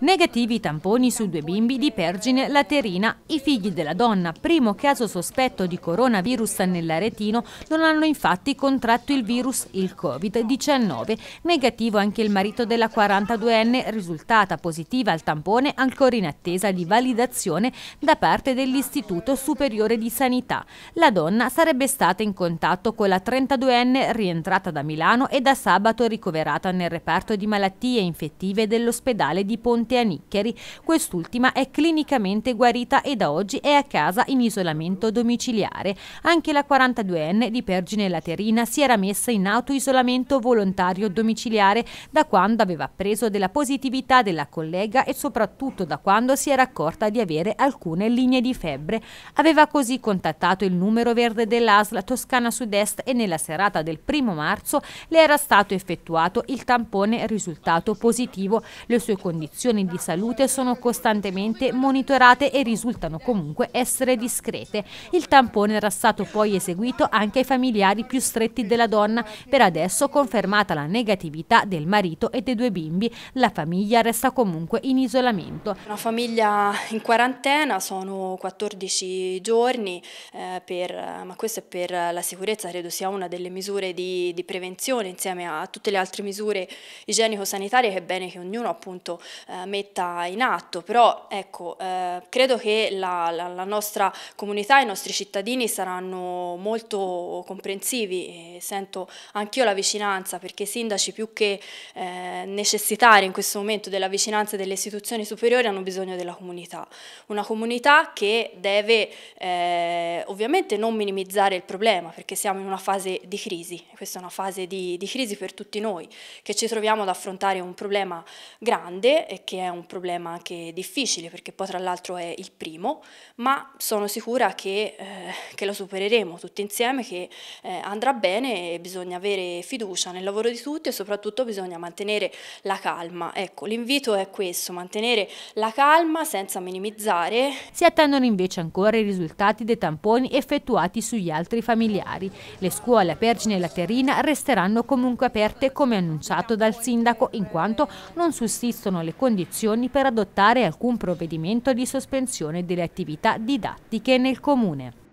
Negativi i tamponi su due bimbi di Pergine Laterina. I figli della donna, primo caso sospetto di coronavirus nell'Aretino, non hanno infatti contratto il virus, il Covid-19. Negativo anche il marito della 42enne, risultata positiva al tampone ancora in attesa di validazione da parte dell'Istituto Superiore di Sanità. La donna sarebbe stata in contatto con la 32enne rientrata da Milano e da sabato ricoverata nel reparto di malattie infettive dell'ospedale di Ponte residente a Niccheri. Quest'ultima è clinicamente guarita e da oggi è a casa in isolamento domiciliare. Anche la 42enne di Pergine Laterina si era messa in autoisolamento volontario domiciliare da quando aveva appreso della positività della collega e soprattutto da quando si era accorta di avere alcune linee di febbre. Aveva così contattato il numero verde dell'ASLA Toscana Sud-Est e nella serata del primo marzo le era stato effettuato il tampone risultato positivo. Le sue condizioni condizioni di salute sono costantemente monitorate e risultano comunque essere discrete. Il tampone era stato poi eseguito anche ai familiari più stretti della donna. Per adesso confermata la negatività del marito e dei due bimbi. La famiglia resta comunque in isolamento. Una famiglia in quarantena, sono 14 giorni, eh, per, ma questo è per la sicurezza, credo sia una delle misure di, di prevenzione insieme a tutte le altre misure igienico-sanitarie che è bene che ognuno appunto eh, metta in atto, però ecco, eh, credo che la, la, la, nostra comunità, i nostri cittadini saranno molto comprensivi, e sento anch'io la vicinanza perché i sindaci più che eh, necessitare in questo momento della vicinanza delle istituzioni superiori hanno bisogno della comunità, una comunità che deve eh, ovviamente non minimizzare il problema perché siamo in una fase di crisi, questa è una fase di, di crisi per tutti noi che ci troviamo ad affrontare un problema grande e che è un problema anche difficile, perché poi tra l'altro è il primo, ma sono sicura che, eh, che lo supereremo tutti insieme, che eh, andrà bene e bisogna avere fiducia nel lavoro di tutti e soprattutto bisogna mantenere la calma. Ecco, l'invito è questo, mantenere la calma senza minimizzare. Si attendono invece ancora i risultati dei tamponi effettuati sugli altri familiari. Le scuole a Pergine e Laterina resteranno comunque aperte come annunciato dal sindaco, in quanto non sussistono le condizioni condizioni per adottare alcun provvedimento di sospensione delle attività didattiche nel Comune.